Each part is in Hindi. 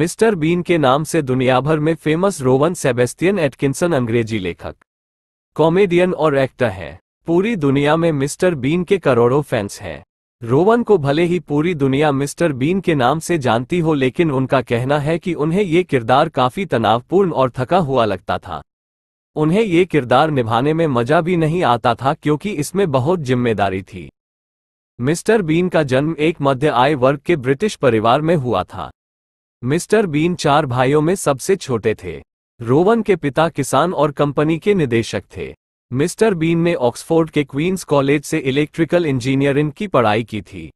मिस्टर बीन के नाम से दुनिया भर में फेमस रोवन सेबेस्टियन एटकिंसन अंग्रेजी लेखक कॉमेडियन और एक्टर हैं पूरी दुनिया में मिस्टर बीन के करोड़ों फैंस हैं रोवन को भले ही पूरी दुनिया मिस्टर बीन के नाम से जानती हो लेकिन उनका कहना है कि उन्हें ये किरदार काफ़ी तनावपूर्ण और थका हुआ लगता था उन्हें ये किरदार निभाने में मज़ा भी नहीं आता था क्योंकि इसमें बहुत जिम्मेदारी थी मिस्टर बीन का जन्म एक मध्य आय वर्ग के ब्रिटिश परिवार में हुआ था मिस्टर बीन चार भाइयों में सबसे छोटे थे रोवन के पिता किसान और कंपनी के निदेशक थे मिस्टर बीन ने ऑक्सफोर्ड के क्वींस कॉलेज से इलेक्ट्रिकल इंजीनियरिंग की पढ़ाई की थी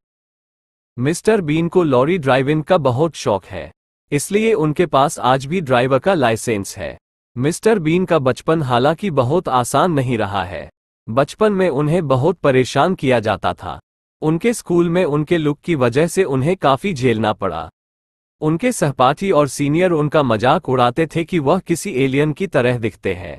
मिस्टर बीन को लॉरी ड्राइविंग का बहुत शौक है इसलिए उनके पास आज भी ड्राइवर का लाइसेंस है मिस्टर बीन का बचपन हालांकि बहुत आसान नहीं रहा है बचपन में उन्हें बहुत परेशान किया जाता था उनके स्कूल में उनके लुक की वजह से उन्हें काफ़ी झेलना पड़ा उनके सहपाठी और सीनियर उनका मजाक उड़ाते थे कि वह किसी एलियन की तरह दिखते हैं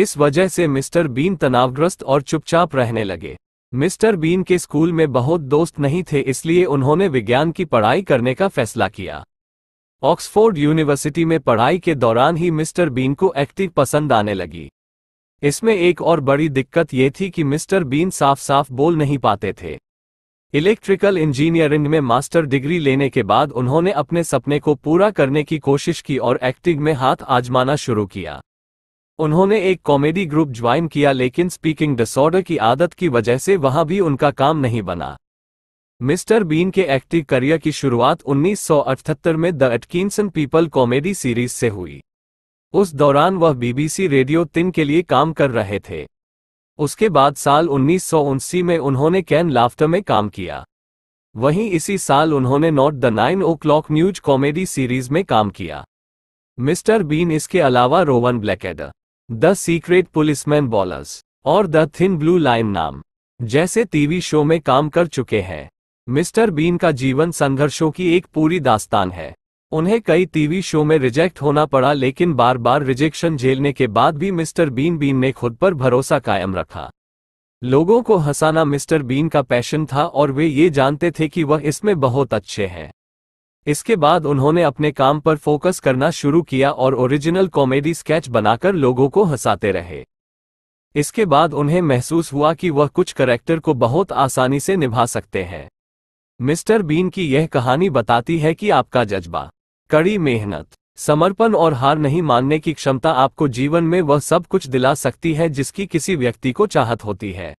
इस वजह से मिस्टर बीन तनावग्रस्त और चुपचाप रहने लगे मिस्टर बीन के स्कूल में बहुत दोस्त नहीं थे इसलिए उन्होंने विज्ञान की पढ़ाई करने का फैसला किया ऑक्सफोर्ड यूनिवर्सिटी में पढ़ाई के दौरान ही मिस्टर बीन को एक्टिंग पसंद आने लगी इसमें एक और बड़ी दिक्कत ये थी कि मिस्टर बीन साफ साफ बोल नहीं पाते थे इलेक्ट्रिकल इंजीनियरिंग में मास्टर डिग्री लेने के बाद उन्होंने अपने सपने को पूरा करने की कोशिश की और एक्टिंग में हाथ आजमाना शुरू किया उन्होंने एक कॉमेडी ग्रुप ज्वाइन किया लेकिन स्पीकिंग डिसऑर्डर की आदत की वजह से वहां भी उनका काम नहीं बना मिस्टर बीन के एक्टिंग करियर की शुरुआत 1978 में the Atkinson people comedy series से हुई उस दौरान वह बीबीसी रेडियो तीन के लिए काम कर रहे थे उसके बाद साल उन्नीस में उन्होंने कैन लाफ्टर में काम किया वहीं इसी साल उन्होंने not the nine o'clock news comedy series में काम किया मिस्टर बीन इसके अलावा Rowan Blackadder the secret policeman ballers और द थिन ब्लू लाइन नाम जैसे टीवी शो में काम कर चुके हैं मिस्टर बीन का जीवन संघर्षों की एक पूरी दास्तान है उन्हें कई टीवी शो में रिजेक्ट होना पड़ा लेकिन बार बार रिजेक्शन झेलने के बाद भी मिस्टर बीन बीन ने खुद पर भरोसा कायम रखा लोगों को हंसाना मिस्टर बीन का पैशन था और वे ये जानते थे कि वह इसमें बहुत अच्छे हैं इसके बाद उन्होंने अपने काम पर फोकस करना शुरू किया और ओरिजिनल कॉमेडी स्केच बनाकर लोगों को हंसाते रहे इसके बाद उन्हें महसूस हुआ कि वह कुछ करेक्टर को बहुत आसानी से निभा सकते हैं मिस्टर बीन की यह कहानी बताती है कि आपका जज्बा कड़ी मेहनत समर्पण और हार नहीं मानने की क्षमता आपको जीवन में वह सब कुछ दिला सकती है जिसकी किसी व्यक्ति को चाहत होती है